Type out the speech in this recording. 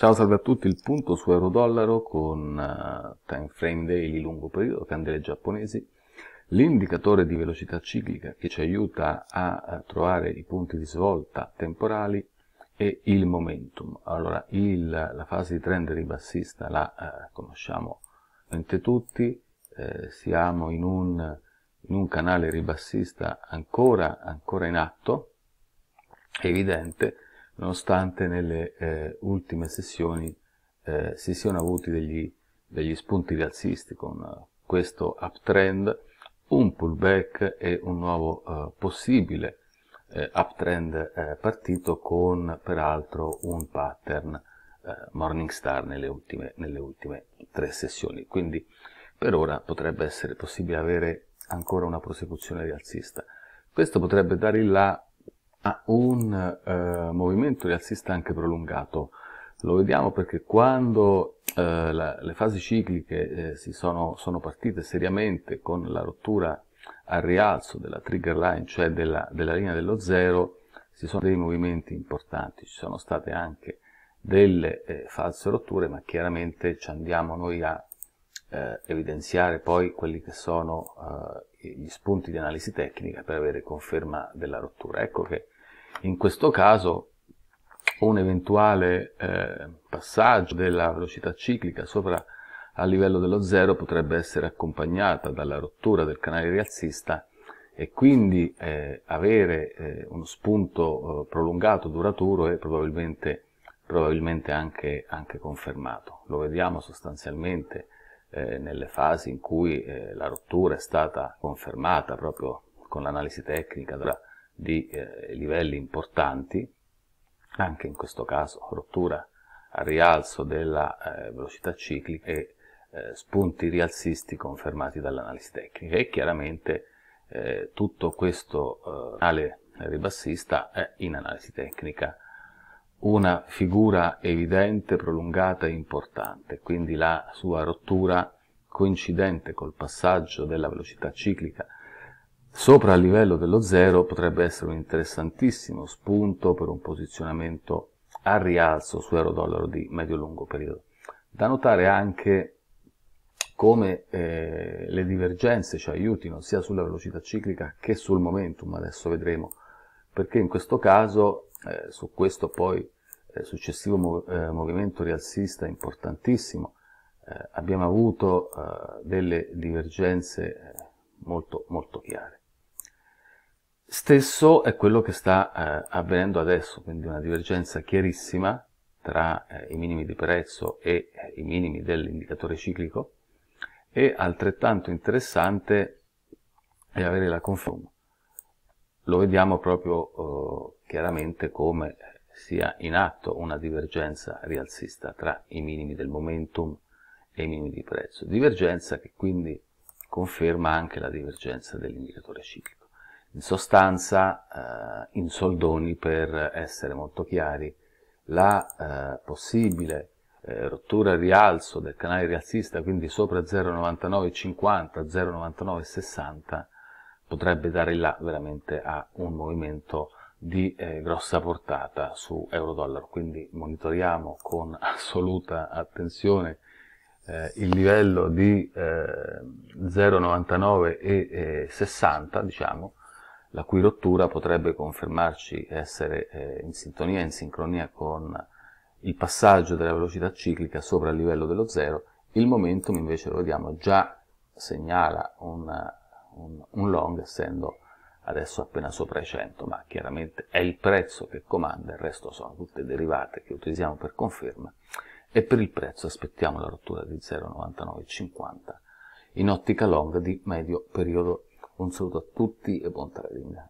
Ciao, salve a tutti, il punto su euro-dollaro con eh, time frame daily lungo periodo, candele giapponesi, l'indicatore di velocità ciclica che ci aiuta a eh, trovare i punti di svolta temporali e il momentum. Allora, il, la fase di trend ribassista la eh, conosciamo mente tutti, eh, siamo in un, in un, canale ribassista ancora, ancora in atto, è evidente, nonostante nelle eh, ultime sessioni eh, si siano avuti degli, degli, spunti rialzisti con eh, questo uptrend, un pullback e un nuovo eh, possibile eh, uptrend partito con peraltro un pattern Morningstar nelle ultime, nelle ultime, tre sessioni. Quindi per ora potrebbe essere possibile avere ancora una prosecuzione rialzista. Questo potrebbe dare il là ha un eh, movimento rialzista anche prolungato. Lo vediamo perché quando eh, la, le fasi cicliche eh, si sono, sono, partite seriamente con la rottura al rialzo della trigger line, cioè della, della linea dello zero, si sono dei movimenti importanti, ci sono state anche delle eh, false rotture, ma chiaramente ci andiamo noi a eh, evidenziare poi quelli che sono eh, gli spunti di analisi tecnica per avere conferma della rottura. Ecco che in questo caso un eventuale eh, passaggio della velocità ciclica sopra al livello dello zero potrebbe essere accompagnata dalla rottura del canale rialzista e quindi eh, avere eh, uno spunto eh, prolungato, duraturo e probabilmente, probabilmente anche, anche confermato. Lo vediamo sostanzialmente eh, nelle fasi in cui eh, la rottura è stata confermata proprio con l'analisi tecnica tra, di eh, livelli importanti, anche in questo caso rottura a rialzo della eh, velocità ciclica e eh, spunti rialzisti confermati dall'analisi tecnica e chiaramente eh, tutto questo canale ribassista è in analisi tecnica una figura evidente, prolungata e importante, quindi la sua rottura coincidente col passaggio della velocità ciclica sopra il livello dello zero potrebbe essere un interessantissimo spunto per un posizionamento a rialzo su euro-dollaro di medio-lungo periodo. Da notare anche come eh, le divergenze ci aiutino sia sulla velocità ciclica che sul momentum, adesso vedremo perché in questo caso eh, su questo poi eh, successivo mov eh, movimento rialzista importantissimo eh, abbiamo avuto eh, delle divergenze eh, molto, molto chiare. Stesso è quello che sta avvenendo adesso, quindi una divergenza chiarissima tra i minimi di prezzo e i minimi dell'indicatore ciclico e altrettanto interessante è avere la conferma lo vediamo proprio eh, chiaramente come sia in atto una divergenza rialzista tra i minimi del momentum e i minimi di prezzo, divergenza che quindi conferma anche la divergenza dell'indicatore ciclico. In sostanza, eh, in soldoni, per essere molto chiari, la eh, possibile eh, rottura rialzo del canale rialzista, quindi sopra 0,9950, 0,9960, potrebbe dare là veramente a un movimento di eh, grossa portata su euro-dollaro, quindi monitoriamo con assoluta attenzione eh, il livello di eh, 0,99 e 60, eh, diciamo, la cui rottura potrebbe confermarci essere eh, in sintonia, in sincronia con il passaggio della velocità ciclica sopra il livello dello zero, il momentum invece lo vediamo già segnala una un, un long essendo adesso appena sopra i 100, ma chiaramente è il prezzo che comanda, il resto sono tutte derivate che utilizziamo per conferma, e per il prezzo aspettiamo la rottura di 0,9950 in ottica long di medio periodo. Un saluto a tutti e buon trading.